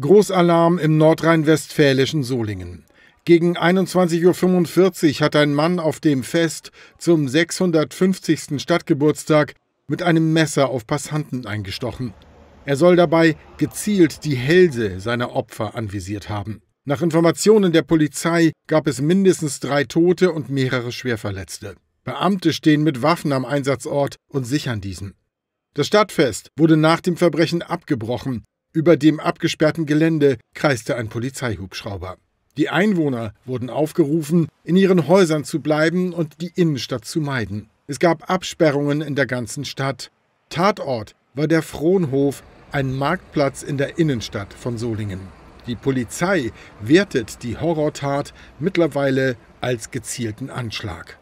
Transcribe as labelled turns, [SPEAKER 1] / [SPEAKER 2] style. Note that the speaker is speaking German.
[SPEAKER 1] Großalarm im nordrhein-westfälischen Solingen. Gegen 21.45 Uhr hat ein Mann auf dem Fest zum 650. Stadtgeburtstag mit einem Messer auf Passanten eingestochen. Er soll dabei gezielt die Hälse seiner Opfer anvisiert haben. Nach Informationen der Polizei gab es mindestens drei Tote und mehrere Schwerverletzte. Beamte stehen mit Waffen am Einsatzort und sichern diesen. Das Stadtfest wurde nach dem Verbrechen abgebrochen. Über dem abgesperrten Gelände kreiste ein Polizeihubschrauber. Die Einwohner wurden aufgerufen, in ihren Häusern zu bleiben und die Innenstadt zu meiden. Es gab Absperrungen in der ganzen Stadt. Tatort war der Fronhof, ein Marktplatz in der Innenstadt von Solingen. Die Polizei wertet die Horrortat mittlerweile als gezielten Anschlag.